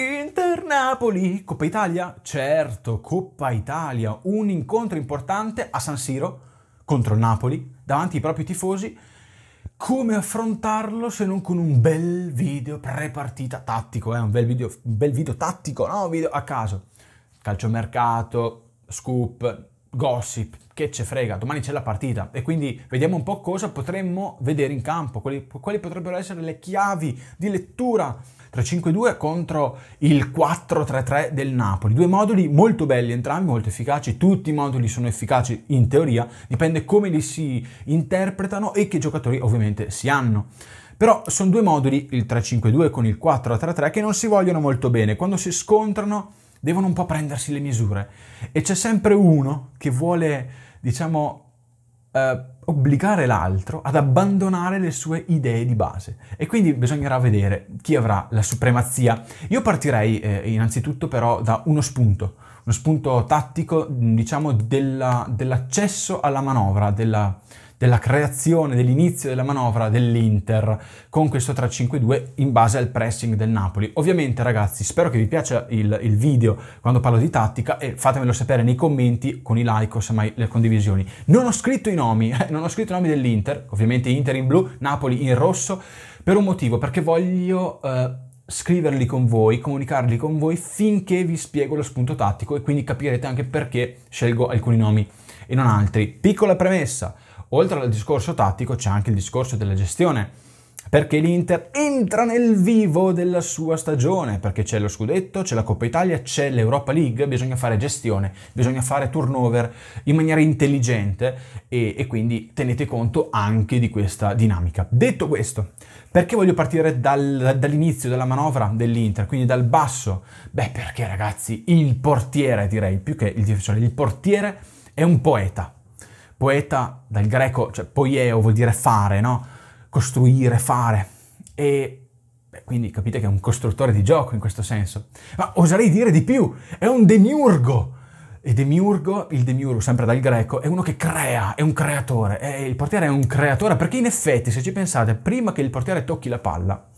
Inter-Napoli, Coppa Italia? Certo, Coppa Italia, un incontro importante a San Siro contro il Napoli, davanti ai propri tifosi. Come affrontarlo se non con un bel video pre-partita tattico, eh? un, bel video, un bel video tattico, no? Video a caso. Calciomercato, scoop, gossip, che ce frega, domani c'è la partita e quindi vediamo un po' cosa potremmo vedere in campo, quali, quali potrebbero essere le chiavi di lettura 3-5-2 contro il 4-3-3 del Napoli. Due moduli molto belli entrambi, molto efficaci, tutti i moduli sono efficaci in teoria, dipende come li si interpretano e che giocatori ovviamente si hanno. Però sono due moduli, il 3-5-2 con il 4-3-3, che non si vogliono molto bene. Quando si scontrano devono un po' prendersi le misure. E c'è sempre uno che vuole, diciamo, eh, obbligare l'altro ad abbandonare le sue idee di base. E quindi bisognerà vedere chi avrà la supremazia. Io partirei eh, innanzitutto però da uno spunto, uno spunto tattico, diciamo, della, dell'accesso alla manovra, della, della creazione, dell'inizio della manovra dell'Inter con questo 3-5-2 in base al pressing del Napoli. Ovviamente ragazzi spero che vi piaccia il, il video quando parlo di tattica e fatemelo sapere nei commenti con i like o semmai le condivisioni. Non ho scritto i nomi, eh, non ho scritto i nomi dell'Inter, ovviamente Inter in blu, Napoli in rosso, per un motivo, perché voglio... Eh, scriverli con voi, comunicarli con voi finché vi spiego lo spunto tattico e quindi capirete anche perché scelgo alcuni nomi e non altri. Piccola premessa, oltre al discorso tattico c'è anche il discorso della gestione perché l'Inter entra nel vivo della sua stagione, perché c'è lo scudetto, c'è la Coppa Italia, c'è l'Europa League, bisogna fare gestione, bisogna fare turnover in maniera intelligente e, e, quindi tenete conto anche di questa dinamica. Detto questo, perché voglio partire dal, dall'inizio della manovra dell'Inter, quindi dal basso? Beh, perché ragazzi, il portiere direi, più che il difensore, il portiere è un poeta poeta dal greco, cioè poieo vuol dire fare, no? Costruire, fare. E beh, quindi capite che è un costruttore di gioco in questo senso. Ma oserei dire di più, è un demiurgo. E demiurgo, il demiurgo sempre dal greco, è uno che crea, è un creatore. E il portiere è un creatore perché in effetti, se ci pensate, prima che il portiere tocchi la palla,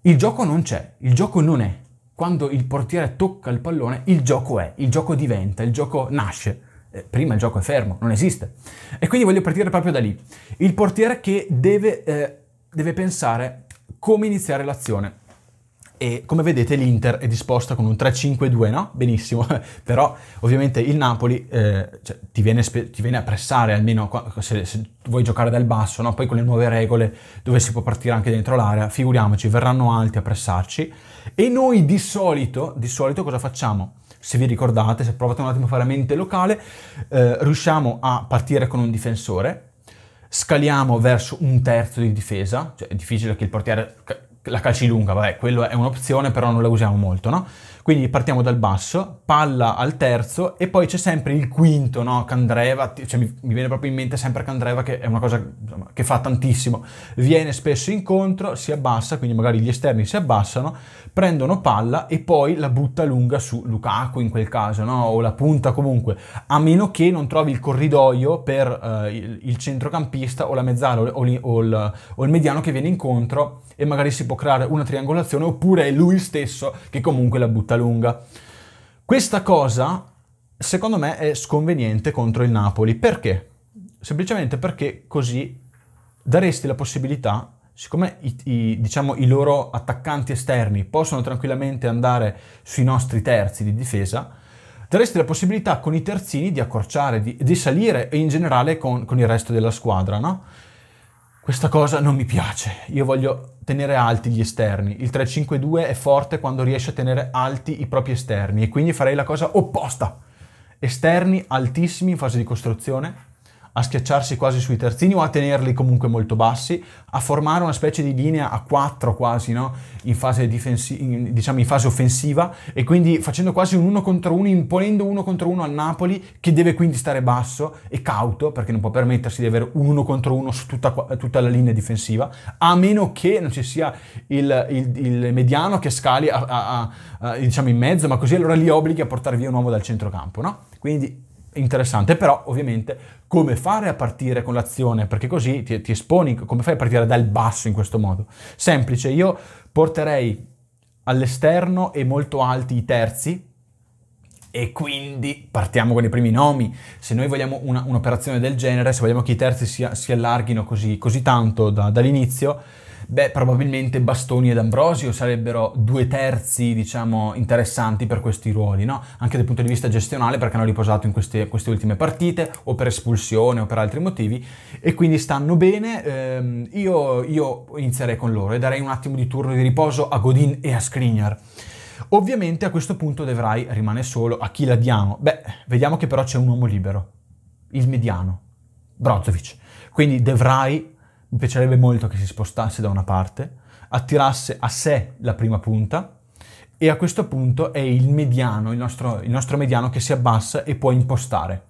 il gioco non c'è, il gioco non è. Quando il portiere tocca il pallone, il gioco è, il gioco diventa, il gioco nasce eh, prima il gioco è fermo, non esiste. E quindi voglio partire proprio da lì. Il portiere che deve, eh, deve pensare come iniziare l'azione. E come vedete l'Inter è disposta con un 3-5-2, no? Benissimo, però ovviamente il Napoli eh, cioè, ti, viene spe- ti, viene a pressare almeno qua, se, se, vuoi giocare dal basso, no? Poi con le nuove regole dove si può partire anche dentro l'area, figuriamoci, verranno alti a pressarci. E noi di solito, di solito cosa facciamo? se vi ricordate, se provate un attimo a fare mente locale, eh, riusciamo a partire con un difensore, scaliamo verso un terzo di difesa, cioè è difficile che il portiere la calci lunga, vabbè, quello è un'opzione, però non la usiamo molto, no? Quindi partiamo dal basso, palla al terzo e poi c'è sempre il quinto, no? Candreva, cioè mi, mi, viene proprio in mente sempre Candreva che è una cosa insomma, che fa tantissimo. Viene spesso incontro, si abbassa, quindi magari gli esterni si abbassano, prendono palla e poi la butta lunga su Lukaku in quel caso, no? O la punta comunque, a meno che non trovi il corridoio per eh, il, il, centrocampista o la mezzala o, o, o, il, o il mediano che viene incontro e magari si può creare una triangolazione oppure è lui stesso che comunque la butta lunga. Questa cosa, secondo me, è sconveniente contro il Napoli. Perché? Semplicemente perché così daresti la possibilità, siccome i, i, diciamo, i loro attaccanti esterni possono tranquillamente andare sui nostri terzi di difesa, daresti la possibilità con i terzini di accorciare, di, di salire e in generale con, con il resto della squadra, no? Questa cosa non mi piace, io voglio tenere alti gli esterni. Il 352 è forte quando riesce a tenere alti i propri esterni e quindi farei la cosa opposta. Esterni altissimi in fase di costruzione, a schiacciarsi quasi sui terzini o a tenerli comunque molto bassi, a formare una specie di linea a 4 quasi, no? in, fase difensi- in, diciamo in fase offensiva e quindi facendo quasi un uno contro uno, imponendo uno contro uno al Napoli che deve quindi stare basso e cauto perché non può permettersi di avere un uno contro uno su tutta, tutta, la linea difensiva, a meno che non ci sia il, il, il mediano che scali a, a, a, diciamo in mezzo, ma così allora li obblighi a portare via un uomo dal centrocampo, no? Quindi interessante, però ovviamente come fare a partire con l'azione, perché così ti, ti, esponi, come fai a partire dal basso in questo modo. Semplice, io porterei all'esterno e molto alti i terzi e quindi partiamo con i primi nomi. Se noi vogliamo una, un'operazione del genere, se vogliamo che i terzi si, si allarghino così, così tanto da, dall'inizio, Beh, probabilmente Bastoni ed Ambrosio sarebbero due terzi, diciamo, interessanti per questi ruoli, no? Anche dal punto di vista gestionale, perché hanno riposato in queste, queste ultime partite, o per espulsione o per altri motivi, e quindi stanno bene. Ehm, io, io inizierei con loro e darei un attimo di turno di riposo a Godin e a Skriniar. Ovviamente a questo punto Devrai rimane solo, a chi la diamo? Beh, vediamo che però c'è un uomo libero, il mediano, Brozovic. Quindi Devrai mi piacerebbe molto che si spostasse da una parte, attirasse a sé la prima punta e a questo punto è il mediano, il nostro, il nostro mediano che si abbassa e può impostare.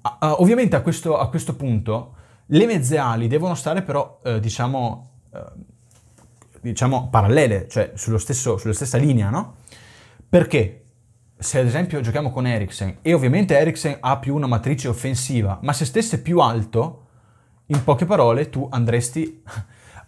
Uh, ovviamente a questo, a questo, punto le mezze ali devono stare però, uh, diciamo, uh, diciamo, parallele, cioè stesso, sulla stessa linea, no? Perché se ad esempio giochiamo con Eriksen e ovviamente Eriksen ha più una matrice offensiva, ma se stesse più alto in poche parole tu andresti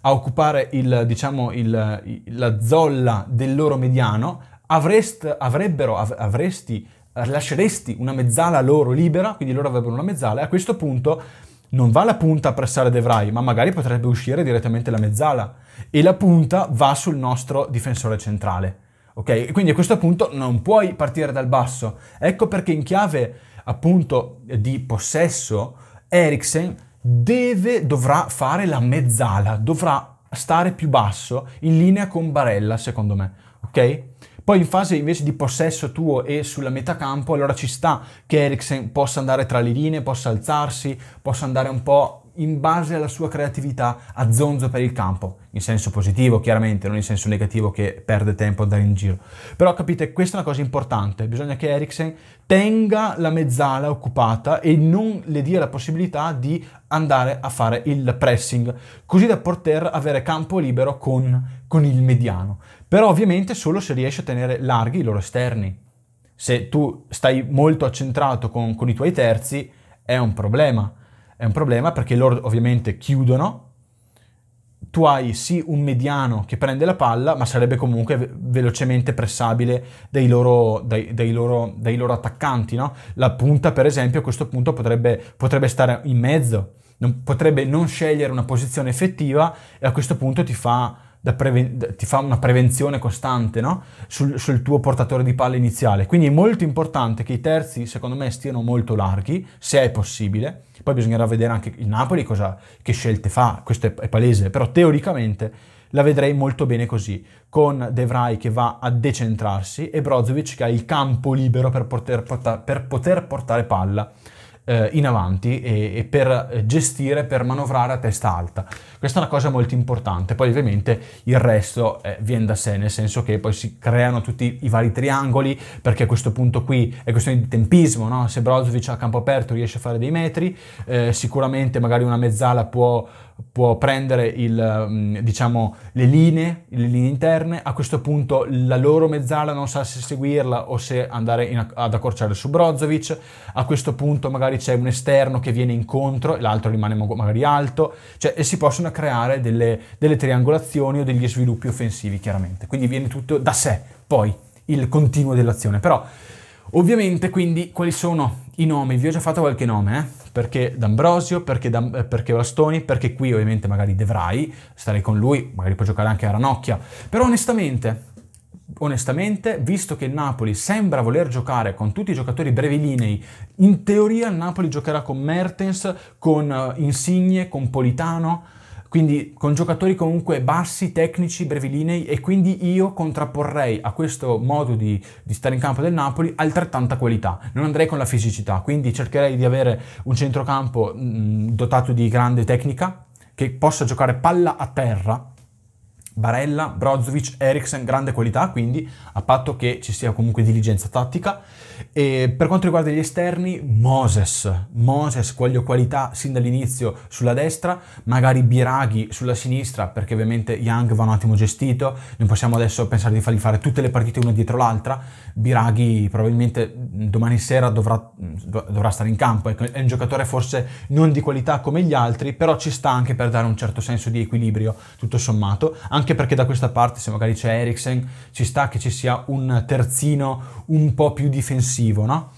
a occupare il, diciamo, il, la zolla del loro mediano, avrest, avrebbero, av, avresti, lasceresti una mezzala loro libera, quindi loro avrebbero una mezzala, e a questo punto non va la punta a pressare Devrai, ma magari potrebbe uscire direttamente la mezzala, e la punta va sul nostro difensore centrale. Ok? Quindi a questo punto non puoi partire dal basso. Ecco perché in chiave appunto di possesso Eriksen deve, dovrà fare la mezzala, dovrà stare più basso in linea con Barella, secondo me, ok? Poi in fase invece di possesso tuo e sulla metà campo, allora ci sta che Eriksen possa andare tra le linee, possa alzarsi, possa andare un po' in base alla sua creatività a zonzo per il campo, in senso positivo chiaramente, non in senso negativo che perde tempo a andare in giro. Però capite, questa è una cosa importante, bisogna che Eriksen tenga la mezzala occupata e non le dia la possibilità di andare a fare il pressing, così da poter avere campo libero con, con il mediano. Però ovviamente solo se riesce a tenere larghi i loro esterni. Se tu stai molto accentrato con, con i tuoi terzi è un problema è un problema perché loro ovviamente chiudono, tu hai sì un mediano che prende la palla, ma sarebbe comunque velocemente pressabile dai loro, dai, dai loro, dai loro attaccanti. No? La punta, per esempio, a questo punto potrebbe, potrebbe stare in mezzo, non, potrebbe non scegliere una posizione effettiva e a questo punto ti fa preven- ti fa una prevenzione costante no? sul, sul, tuo portatore di palla iniziale. Quindi è molto importante che i terzi, secondo me, stiano molto larghi, se è possibile. Poi bisognerà vedere anche il Napoli cosa, che scelte fa, questo è, è palese, però teoricamente la vedrei molto bene così, con De Vrij che va a decentrarsi e Brozovic che ha il campo libero per poter, porta- per poter portare palla eh, in avanti e, e, per eh, gestire, per manovrare a testa alta. Questa è una cosa molto importante, poi ovviamente il resto eh, viene da sé, nel senso che poi si creano tutti i vari triangoli, perché a questo punto qui è questione di tempismo, no? se Brozovic ha campo aperto riesce a fare dei metri, eh, sicuramente magari una mezzala può può prendere il, mm, diciamo, le, linee, le linee interne, a questo punto la loro mezzala non sa se seguirla o se andare in, ad accorciare su Brozovic, a questo punto magari c'è un esterno che viene incontro e l'altro rimane magari alto, cioè e si possono creare delle, delle triangolazioni o degli sviluppi offensivi chiaramente, quindi viene tutto da sé poi il continuo dell'azione, però ovviamente quindi quali sono i nomi? Vi ho già fatto qualche nome, eh? perché D'Ambrosio, perché, D'Am- eh, perché Bastoni, perché qui ovviamente magari Devrai, starei con lui, magari può giocare anche a Ranocchia, però onestamente onestamente, visto che il Napoli sembra voler giocare con tutti i giocatori brevi brevilinei, in teoria il Napoli giocherà con Mertens, con eh, Insigne, con Politano, quindi con giocatori comunque bassi, tecnici, brevi brevilinei e quindi io contrapporrei a questo modo di, di, stare in campo del Napoli altrettanta qualità, non andrei con la fisicità, quindi cercherei di avere un centrocampo mh, mm, dotato di grande tecnica che possa giocare palla a terra Barella, Brozovic, Eriksen, grande qualità, quindi a patto che ci sia comunque diligenza tattica. E per quanto riguarda gli esterni, Moses, Moses voglio qualità sin dall'inizio sulla destra, magari Biraghi sulla sinistra, perché ovviamente Young va un attimo gestito, non possiamo adesso pensare di fargli fare tutte le partite una dietro l'altra, Biraghi probabilmente domani sera dovrà, dovrà stare in campo, ecco, è un giocatore forse non di qualità come gli altri, però ci sta anche per dare un certo senso di equilibrio, tutto sommato, anche perché da questa parte, se magari c'è Eriksen, ci sta che ci sia un terzino un po' più difensivo, no?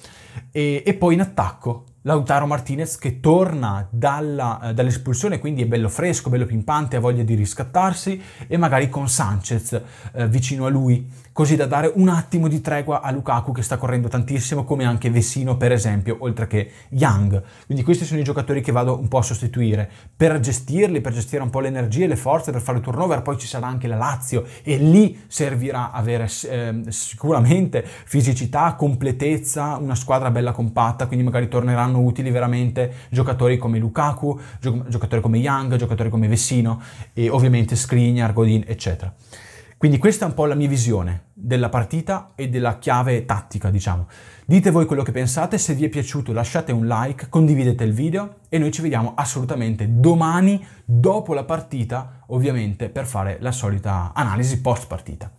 E, e poi in attacco, Lautaro Martinez che torna dalla, eh, dall'espulsione, quindi è bello fresco, bello pimpante, ha voglia di riscattarsi e magari con Sanchez eh, vicino a lui, così da dare un attimo di tregua a Lukaku che sta correndo tantissimo, come anche Vesino per esempio, oltre che Young. Quindi questi sono i giocatori che vado un po' a sostituire per gestirli, per gestire un po' le energie, le forze, per fare il turnover, poi ci sarà anche la Lazio e lì servirà avere eh, sicuramente fisicità, completezza, una squadra bella compatta, quindi magari torneranno saranno utili veramente giocatori come Lukaku, giocatori come Young, giocatori come Vessino e ovviamente Skriniar, Godin, eccetera. Quindi questa è un po' la mia visione della partita e della chiave tattica, diciamo. Dite voi quello che pensate, se vi è piaciuto lasciate un like, condividete il video e noi ci vediamo assolutamente domani dopo la partita, ovviamente per fare la solita analisi post partita.